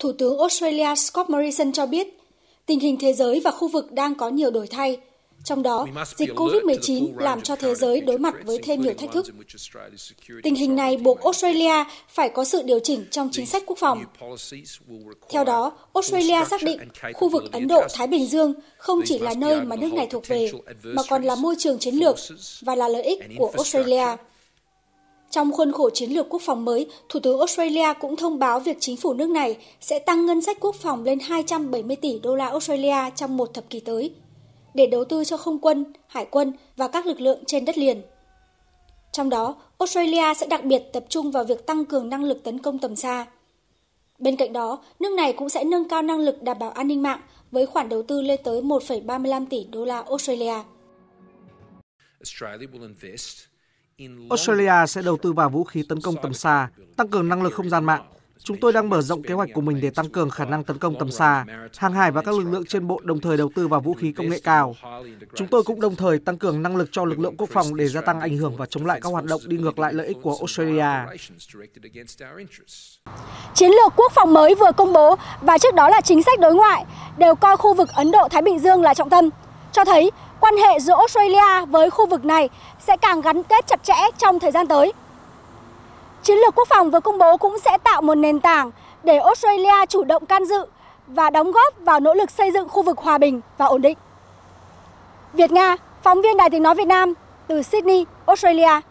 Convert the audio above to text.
Thủ tướng Australia Scott Morrison cho biết, tình hình thế giới và khu vực đang có nhiều đổi thay, trong đó dịch COVID-19 làm cho thế giới đối mặt với thêm nhiều thách thức. Tình hình này buộc Australia phải có sự điều chỉnh trong chính sách quốc phòng. Theo đó, Australia xác định khu vực Ấn Độ-Thái Bình Dương không chỉ là nơi mà nước này thuộc về, mà còn là môi trường chiến lược và là lợi ích của Australia. Trong khuôn khổ chiến lược quốc phòng mới, Thủ tướng Australia cũng thông báo việc chính phủ nước này sẽ tăng ngân sách quốc phòng lên 270 tỷ đô la Australia trong một thập kỷ tới, để đầu tư cho không quân, hải quân và các lực lượng trên đất liền. Trong đó, Australia sẽ đặc biệt tập trung vào việc tăng cường năng lực tấn công tầm xa. Bên cạnh đó, nước này cũng sẽ nâng cao năng lực đảm bảo an ninh mạng với khoản đầu tư lên tới 1,35 tỷ đô la Australia. Australia will invest Australia sẽ đầu tư vào vũ khí tấn công tầm xa, tăng cường năng lực không gian mạng. Chúng tôi đang mở rộng kế hoạch của mình để tăng cường khả năng tấn công tầm xa, hàng hải và các lực lượng trên bộ đồng thời đầu tư vào vũ khí công nghệ cao. Chúng tôi cũng đồng thời tăng cường năng lực cho lực lượng quốc phòng để gia tăng ảnh hưởng và chống lại các hoạt động đi ngược lại lợi ích của Australia. Chiến lược quốc phòng mới vừa công bố và trước đó là chính sách đối ngoại đều coi khu vực Ấn Độ-Thái Bình Dương là trọng tâm cho thấy quan hệ giữa Australia với khu vực này sẽ càng gắn kết chặt chẽ trong thời gian tới. Chiến lược quốc phòng vừa công bố cũng sẽ tạo một nền tảng để Australia chủ động can dự và đóng góp vào nỗ lực xây dựng khu vực hòa bình và ổn định. Việt Nga, phóng viên Đài tiếng nói Việt Nam từ Sydney, Australia.